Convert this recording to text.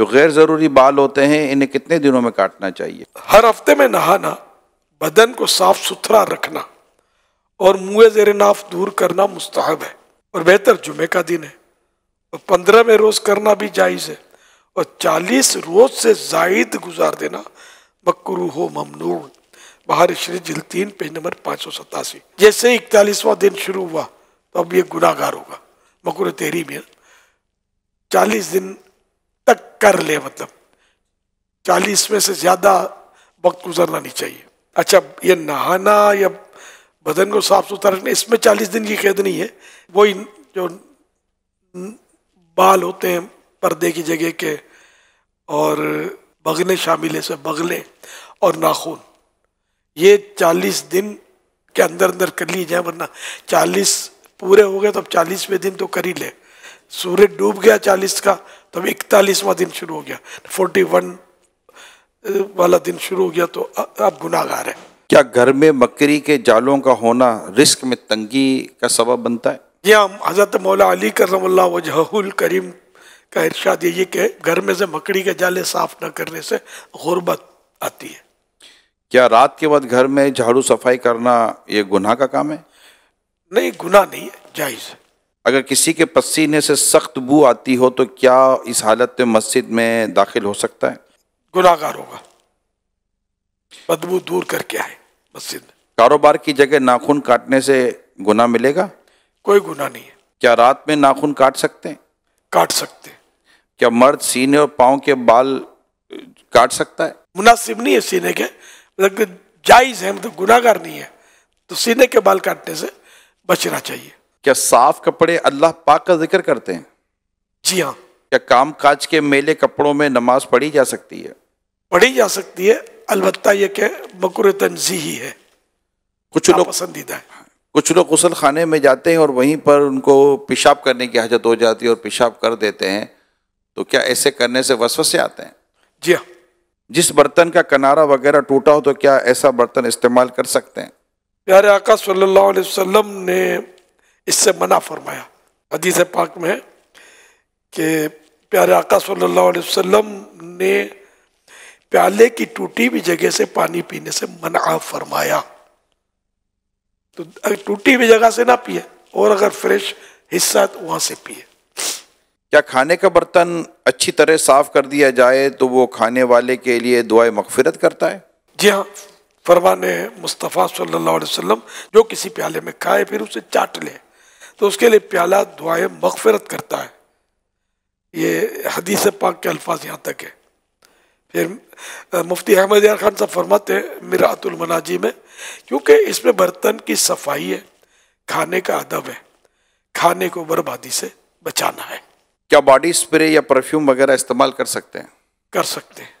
जो गैर ज़रूरी बाल होते हैं इन्हें कितने दिनों में काटना चाहिए हर हफ्ते में नहाना बदन को साफ सुथरा रखना और मुँह ज़ेर नाफ दूर करना मुस्तहब है और बेहतर जुमे का दिन है और पंद्रह में रोज़ करना भी जायज़ है और चालीस रोज़ से जायद गुजार देना बकरू हो ममनू बाहर श्री जिल तीन पेज नंबर पाँच सौ सतासी जैसे इकतालीसवा दिन शुरू हुआ तो अब ये गुनागार होगा मकर तेरी में चालीस दिन तक कर ले मतलब चालीस में से ज़्यादा वक्त गुजरना नहीं चाहिए अच्छा ये नहाना या बदन को साफ सुथरा रखना इसमें चालीस दिन की कैद नहीं है वही जो बाल होते हैं पर्दे की जगह के और बगले शामिल है सब बगले और नाखून ये चालीस दिन के अंदर अंदर कर लिए जाए वरना चालीस पूरे हो गए तो अब चालीसवें दिन तो कर ही लें सूर्य डूब गया चालीस का तब इकतालीसवा दिन शुरू हो गया फोर्टी वन वाला दिन शुरू हो गया तो आप गुनागार है क्या घर में मकरी के जालों का होना रिस्क में तंगी का सबब बनता है जी हम हजरत मौला अली करमल्ला वजहुल करीम का इर्शाद यही कि घर में से मकड़ी के जाले साफ न करने से गुर्बत आती है क्या रात के बाद घर में झाड़ू सफाई करना ये गुनाह का काम है नहीं गुनाह नहीं है जायज़ है अगर किसी के पसीने से सख्त बू आती हो तो क्या इस हालत में मस्जिद में दाखिल हो सकता है गुनागार होगा बदबू दूर करके आए मस्जिद कारोबार की जगह नाखून काटने से गुना मिलेगा कोई गुना नहीं है क्या रात में नाखून काट सकते हैं काट सकते हैं क्या मर्द सीने और पाँव के बाल काट सकता है मुनासिब नहीं है सीने के मतलब जायज़ है मतलब गुनागार नहीं है तो सीने के बाल काटने से बचना चाहिए क्या साफ कपड़े अल्लाह पाक का जिक्र करते हैं जी हाँ क्या काम काज के मेले कपड़ों में नमाज पढ़ी जा सकती है पढ़ी जा सकती है अलबत्ता ये तनजी ही है कुछ लोग पसंदीदा है कुछ लोग गसल खाने में जाते हैं और वहीं पर उनको पेशाब करने की हाजत हो जाती है और पेशाब कर देते हैं तो क्या ऐसे करने से वसवसे आते हैं जी हाँ जिस बर्तन का किनारा वगैरह टूटा हो तो क्या ऐसा बर्तन इस्तेमाल कर सकते हैं प्यारे आका सल्लल्लाहु अलैहि वसल्लम ने इससे मना फरमाया अजीज पाक में कि प्यारे आका सल्लल्लाहु अलैहि वसल्लम ने प्याले की टूटी हुई जगह से पानी पीने से मना फरमाया तो टूटी हुई जगह से ना पिए और अगर फ्रेश हिस्सा तो वहां से पिए क्या खाने का बर्तन अच्छी तरह साफ कर दिया जाए तो वो खाने वाले के लिए दुआए मकफिरत करता है जी हाँ फरमान मुस्तफ़ा सल्लल्लाहु अलैहि वसल्लम जो किसी प्याले में खाए फिर उसे चाट ले तो उसके लिए प्याला दुआए मगफरत करता है ये हदीस पाक के अल्फाज यहाँ तक है फिर मुफ्ती अहमद यार खान साहब फरमाते हैं मिरातुलमनाजी में क्योंकि इसमें बर्तन की सफाई है खाने का अदब है खाने को बर्बादी से बचाना है क्या बॉडी स्प्रे या परफ्यूम वगैरह इस्तेमाल कर सकते हैं कर सकते हैं